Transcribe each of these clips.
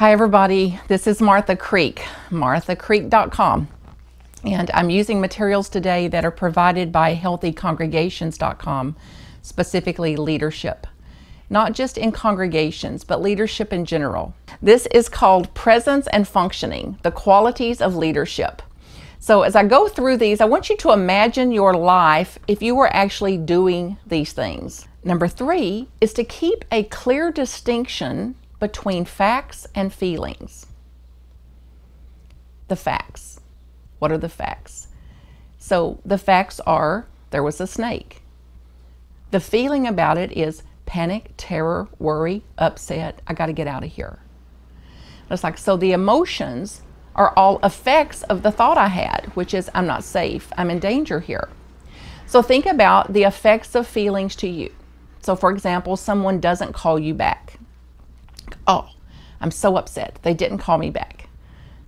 Hi everybody, this is Martha Creek, marthacreek.com. And I'm using materials today that are provided by healthycongregations.com, specifically leadership. Not just in congregations, but leadership in general. This is called Presence and Functioning, the Qualities of Leadership. So as I go through these, I want you to imagine your life if you were actually doing these things. Number three is to keep a clear distinction between facts and feelings. The facts. What are the facts? So the facts are there was a snake. The feeling about it is panic, terror, worry, upset. I got to get out of here. It's like, so the emotions are all effects of the thought I had, which is I'm not safe, I'm in danger here. So think about the effects of feelings to you. So, for example, someone doesn't call you back oh, I'm so upset. They didn't call me back.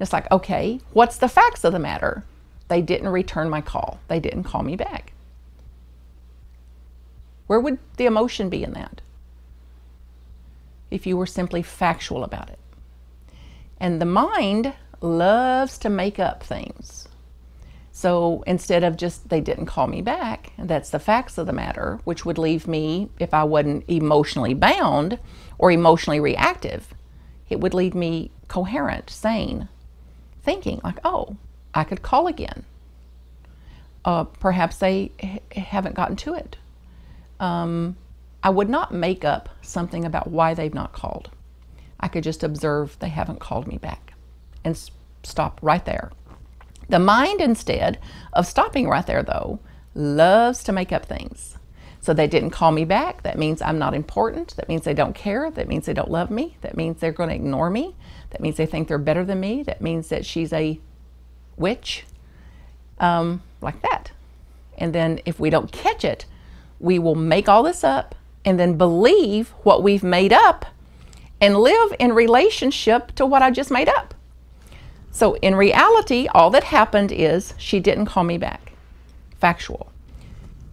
It's like, okay, what's the facts of the matter? They didn't return my call. They didn't call me back. Where would the emotion be in that? If you were simply factual about it. And the mind loves to make up things. So instead of just, they didn't call me back, that's the facts of the matter, which would leave me, if I wasn't emotionally bound or emotionally reactive, it would leave me coherent, sane, thinking like, oh, I could call again. Uh, perhaps they haven't gotten to it. Um, I would not make up something about why they've not called. I could just observe they haven't called me back and stop right there. The mind, instead of stopping right there, though, loves to make up things. So they didn't call me back. That means I'm not important. That means they don't care. That means they don't love me. That means they're going to ignore me. That means they think they're better than me. That means that she's a witch, um, like that. And then if we don't catch it, we will make all this up and then believe what we've made up and live in relationship to what I just made up. So in reality, all that happened is she didn't call me back. Factual.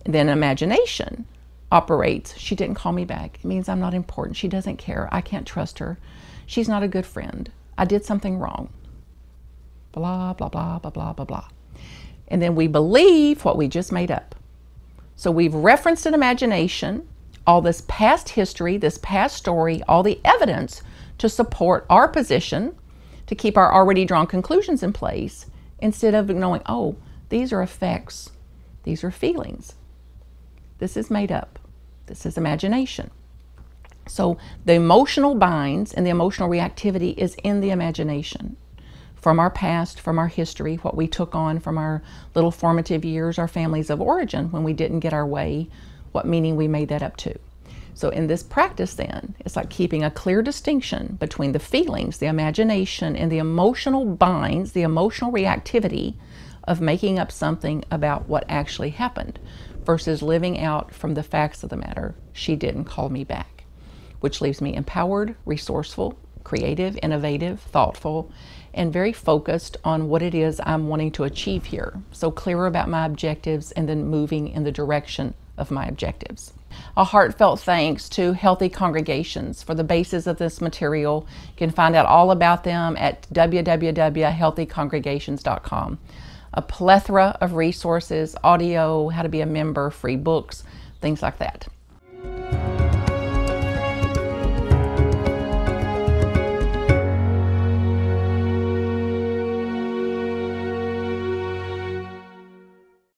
Then imagination operates. She didn't call me back. It means I'm not important. She doesn't care. I can't trust her. She's not a good friend. I did something wrong. Blah, blah, blah, blah, blah, blah, blah. And then we believe what we just made up. So we've referenced an imagination all this past history, this past story, all the evidence to support our position to keep our already drawn conclusions in place instead of knowing, oh, these are effects, these are feelings. This is made up, this is imagination. So the emotional binds and the emotional reactivity is in the imagination from our past, from our history, what we took on from our little formative years, our families of origin when we didn't get our way, what meaning we made that up to. So, in this practice, then, it's like keeping a clear distinction between the feelings, the imagination, and the emotional binds, the emotional reactivity of making up something about what actually happened versus living out from the facts of the matter. She didn't call me back, which leaves me empowered, resourceful, creative, innovative, thoughtful, and very focused on what it is I'm wanting to achieve here. So clear about my objectives and then moving in the direction of my objectives. A heartfelt thanks to Healthy Congregations for the basis of this material. You can find out all about them at www.healthycongregations.com. A plethora of resources, audio, how to be a member, free books, things like that.